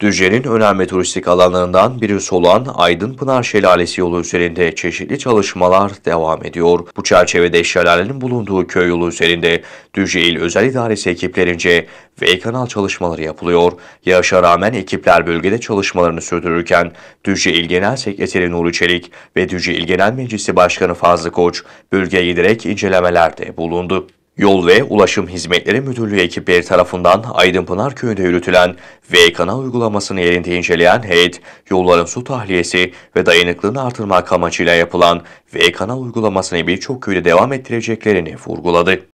Düzce'nin önemli turistik alanlarından birisi olan Aydın Pınar Şelalesi yolu üzerinde çeşitli çalışmalar devam ediyor. Bu çerçevede şelalenin bulunduğu köy yolu üzerinde Düzce İl Özel İdaresi ekiplerince V kanal çalışmaları yapılıyor. Yağışa rağmen ekipler bölgede çalışmalarını sürdürürken Düzce İl Genel Sekreteri Nuri Çelik ve Düzce İl Genel Meclisi Başkanı Fazlı Koç bölgeye giderek incelemelerde bulundu. Yol ve Ulaşım Hizmetleri Müdürlüğü ekipleri tarafından Aydınpınar Köyü'nde yürütülen V kanal uygulamasını yerinde inceleyen heyet, yolların su tahliyesi ve dayanıklılığını artırmak amacıyla yapılan V kanal uygulamasını birçok köyde devam ettireceklerini vurguladı.